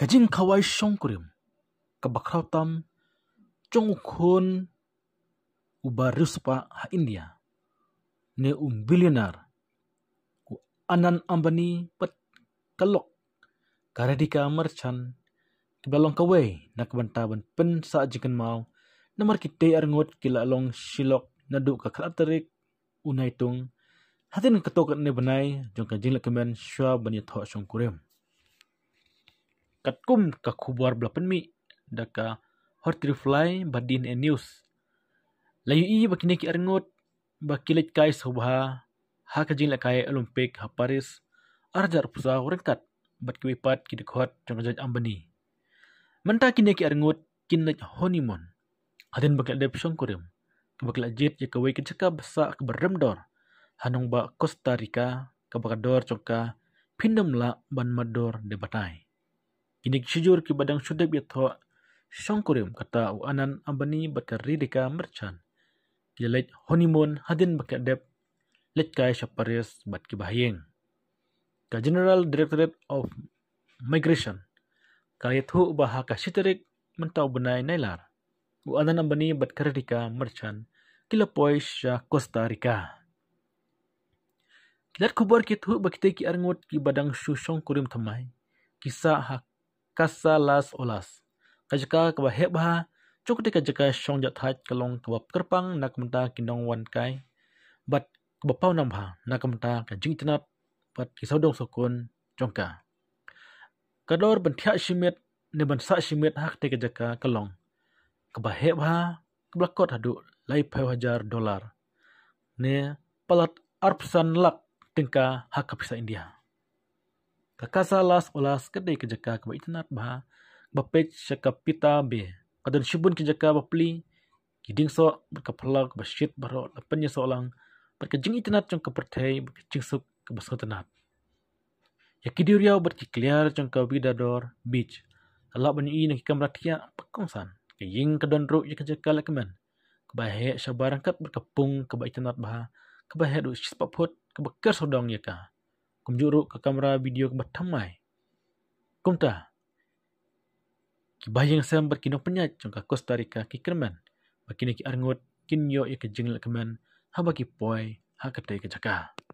กจิงขวายชงกริมกับบักเขาตำจงคนอุบาริสปะฮอินเดียเนอุมบิลเลนาร์กูอันนันอัมบานีปัดกลกการดิกาเมอร์ชันกับลองกวยนักบันตาบันเป็นสะจิกันมาวนมารกิเตอร์งดกิลาลองชิลกนัดดูกับคลาตริกอุไนตุง Hati nak ketuk ni benai, jangan jinglek kemen syua banyak tak syong kurem kat kum ka kubuar belapan mi da ka hot reply badin and news layu i bakine ki arngot bakilet kai sobha ha ka jing la kai olympic ha paris arjar pusa rekat bat ki pat ki dekhot jong jong ambani menta kine ki arngot kin la honeymoon aden bakal de pshong kurim ke bakal jet ye ka ya wake chaka basa ke berem dor hanung ba costa rica ka bakal dor chongka pindam la ban mador de batai Kini kisijur ki badang syudab ya thwa syongkurim kata u anan ambani bakar ridika merchan. Kilaik honeymoon hadin bakar dep lekai syaparis bat ki bahayeng. Ka General Directorate of Migration kaya thu ubaha ka syitirik mentau benai nailar. U anan ambani bakar ridika merchan kila poy sya Costa Rica. Kilaik kubar ki thu bakitai ki arngot ki badang syu syongkurim thamai. Kisah hak kasa las olas. Kajika kaba hebha, cukti kajika syong jat haj kalong kaba kerpang nak menta kindong wan kai, bat kaba pau nambha nak menta kajing tenap, bat kisau dong sokun jongka. Kador bentia shimit, ne bentsa shimit hak te kajika kalong. Kaba hebha, kaba kot hadu lai pau hajar dolar. Ne palat arpsan lak tingka hak kapisa India kakasa las olas kede kejaka kaba itinat baha kaba pech shaka pita be kadan shubun kejaka bapli kiding so baka pala kaba shit baro lapanya so lang baka jing itinat chong kapertay baka jing suk kaba sotinat ya kidiur yao baka kiklihar chong ka vidador beach ala banyu i nang hikam ratia pakong san ka ying kadan ro ya kejaka lakaman kaba he shabarangkat baka pung kaba itinat baha kaba he do shispaput kaba kersodong ya kaa kumjuruk ke kamera video kembali tamai. Kumta. Kibayang sam berkinok penyat jangka Costa Rica ki kerman. Bakini ki arngut kinyo ya ke jengel kerman. Habaki poi hak ketai ke jakar.